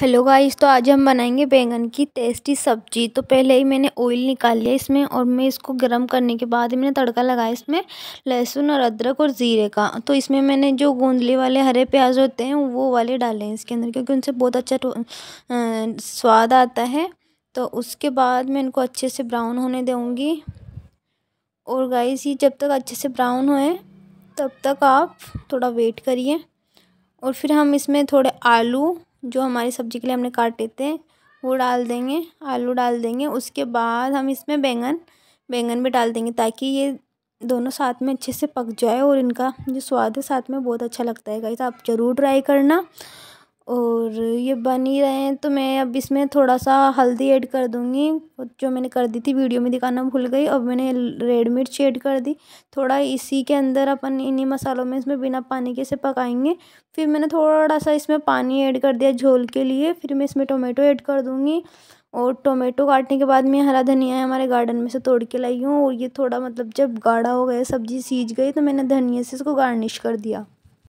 hello guys तो आज हम बनाएंगे बैंगन की टेस्टी सब्जी तो पहले ही मैंने ऑयल निकाल लिया इसमें और मैं इसको गर्म करने के बाद मैंने तड़का लगाया इसमें लहसुन और अदरक और ज़ीरे का तो इसमें मैंने जो गोंदले वाले हरे प्याज होते हैं वो वाले डाले हैं इसके अंदर क्योंकि उनसे बहुत अच्छा आ, अं, स्वाद आता है तो उसके बाद मैं इनको अच्छे से ब्राउन होने दूँगी और गाइस ये जब तक अच्छे से ब्राउन होए तब तक आप थोड़ा वेट करिए और फिर हम इसमें थोड़े आलू जो हमारी सब्ज़ी के लिए हमने काटे थे वो डाल देंगे आलू डाल देंगे उसके बाद हम इसमें बैंगन बैंगन भी डाल देंगे ताकि ये दोनों साथ में अच्छे से पक जाए और इनका जो स्वाद है साथ में बहुत अच्छा लगता है गाइस आप ज़रूर ट्राई करना और ये बन ही रहे हैं तो मैं अब इसमें थोड़ा सा हल्दी ऐड कर दूँगी जो मैंने कर दी थी वीडियो में दिखाना भूल गई अब मैंने रेड मिर्च ऐड कर दी थोड़ा इसी के अंदर अपन इन्हीं मसालों में इसमें बिना पानी के से पकाएंगे फिर मैंने थोड़ा सा इसमें पानी ऐड कर दिया झोल के लिए फिर मैं इसमें टोमेटो ऐड कर दूँगी और टोमेटो काटने के बाद मैं हरा धनिया हमारे गार्डन में से तोड़ के लाई हूँ और ये थोड़ा मतलब जब गाढ़ा हो गया सब्ज़ी सीज गई तो मैंने धनिया से इसको गार्निश कर दिया